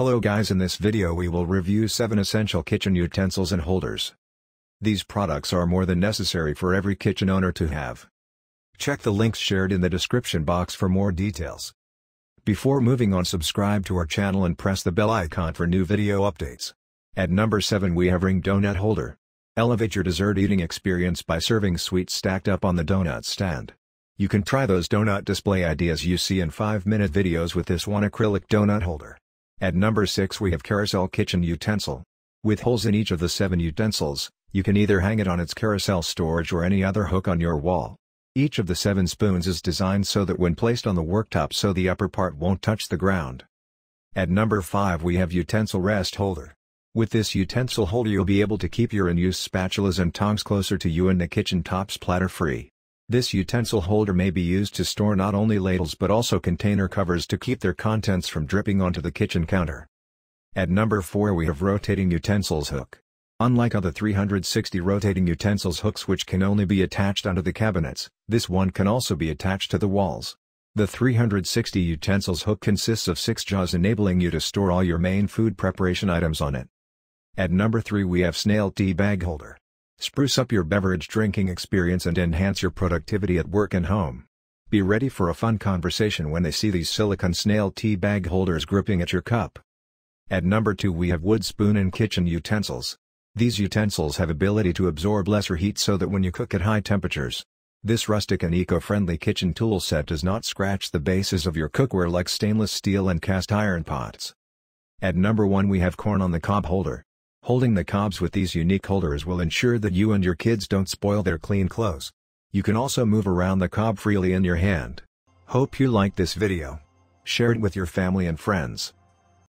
Hello guys in this video we will review 7 essential kitchen utensils and holders. These products are more than necessary for every kitchen owner to have. Check the links shared in the description box for more details. Before moving on subscribe to our channel and press the bell icon for new video updates. At number 7 we have ring donut holder. Elevate your dessert eating experience by serving sweets stacked up on the donut stand. You can try those donut display ideas you see in 5 minute videos with this one acrylic donut holder. At number 6 we have carousel kitchen utensil. With holes in each of the 7 utensils, you can either hang it on its carousel storage or any other hook on your wall. Each of the 7 spoons is designed so that when placed on the worktop so the upper part won't touch the ground. At number 5 we have utensil rest holder. With this utensil holder you'll be able to keep your in-use spatulas and tongs closer to you and the kitchen top's platter free. This utensil holder may be used to store not only ladles but also container covers to keep their contents from dripping onto the kitchen counter. At number 4 we have rotating utensils hook. Unlike other 360 rotating utensils hooks which can only be attached onto the cabinets, this one can also be attached to the walls. The 360 utensils hook consists of 6 jaws enabling you to store all your main food preparation items on it. At number 3 we have snail tea bag holder. Spruce up your beverage drinking experience and enhance your productivity at work and home. Be ready for a fun conversation when they see these silicone snail tea bag holders gripping at your cup. At number 2 we have wood spoon and kitchen utensils. These utensils have ability to absorb lesser heat so that when you cook at high temperatures, this rustic and eco-friendly kitchen tool set does not scratch the bases of your cookware like stainless steel and cast iron pots. At number 1 we have corn on the cob holder. Holding the cobs with these unique holders will ensure that you and your kids don't spoil their clean clothes. You can also move around the cob freely in your hand. Hope you liked this video. Share it with your family and friends.